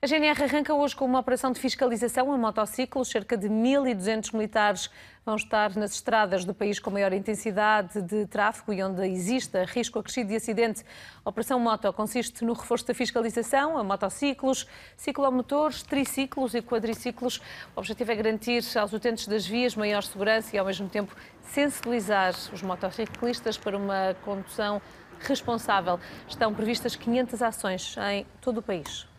A GNR arranca hoje com uma operação de fiscalização a motociclos. Cerca de 1.200 militares vão estar nas estradas do país com maior intensidade de tráfego e onde exista risco acrescido de acidente. A Operação Moto consiste no reforço da fiscalização a motociclos, ciclomotores, triciclos e quadriciclos. O objetivo é garantir aos utentes das vias maior segurança e, ao mesmo tempo, sensibilizar os motociclistas para uma condução responsável. Estão previstas 500 ações em todo o país.